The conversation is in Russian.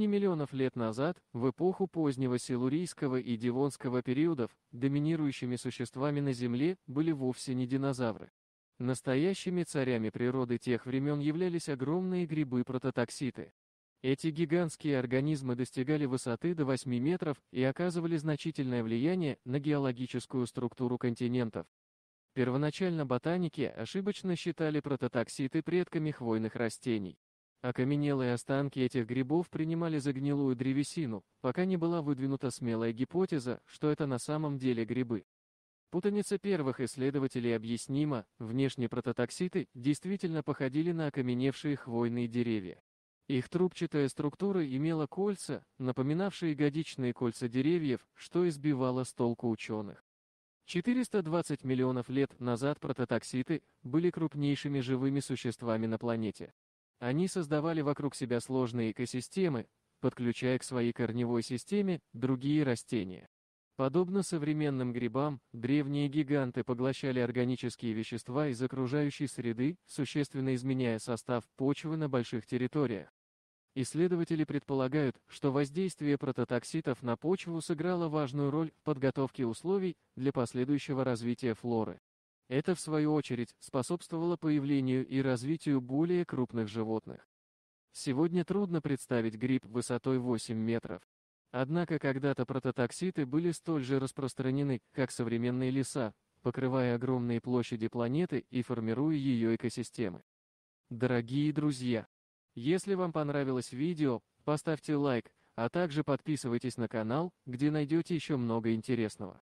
Сотни миллионов лет назад, в эпоху позднего силурийского и девонского периодов, доминирующими существами на Земле были вовсе не динозавры. Настоящими царями природы тех времен являлись огромные грибы-прототокситы. Эти гигантские организмы достигали высоты до 8 метров и оказывали значительное влияние на геологическую структуру континентов. Первоначально ботаники ошибочно считали прототокситы предками хвойных растений. Окаменелые останки этих грибов принимали за гнилую древесину, пока не была выдвинута смелая гипотеза, что это на самом деле грибы. Путаница первых исследователей объяснима, внешние прототокситы действительно походили на окаменевшие хвойные деревья. Их трубчатая структура имела кольца, напоминавшие годичные кольца деревьев, что избивало с толку ученых. 420 миллионов лет назад прототокситы были крупнейшими живыми существами на планете. Они создавали вокруг себя сложные экосистемы, подключая к своей корневой системе другие растения. Подобно современным грибам, древние гиганты поглощали органические вещества из окружающей среды, существенно изменяя состав почвы на больших территориях. Исследователи предполагают, что воздействие прототокситов на почву сыграло важную роль в подготовке условий для последующего развития флоры. Это, в свою очередь, способствовало появлению и развитию более крупных животных. Сегодня трудно представить гриб высотой 8 метров. Однако когда-то прототокситы были столь же распространены, как современные леса, покрывая огромные площади планеты и формируя ее экосистемы. Дорогие друзья, если вам понравилось видео, поставьте лайк, а также подписывайтесь на канал, где найдете еще много интересного.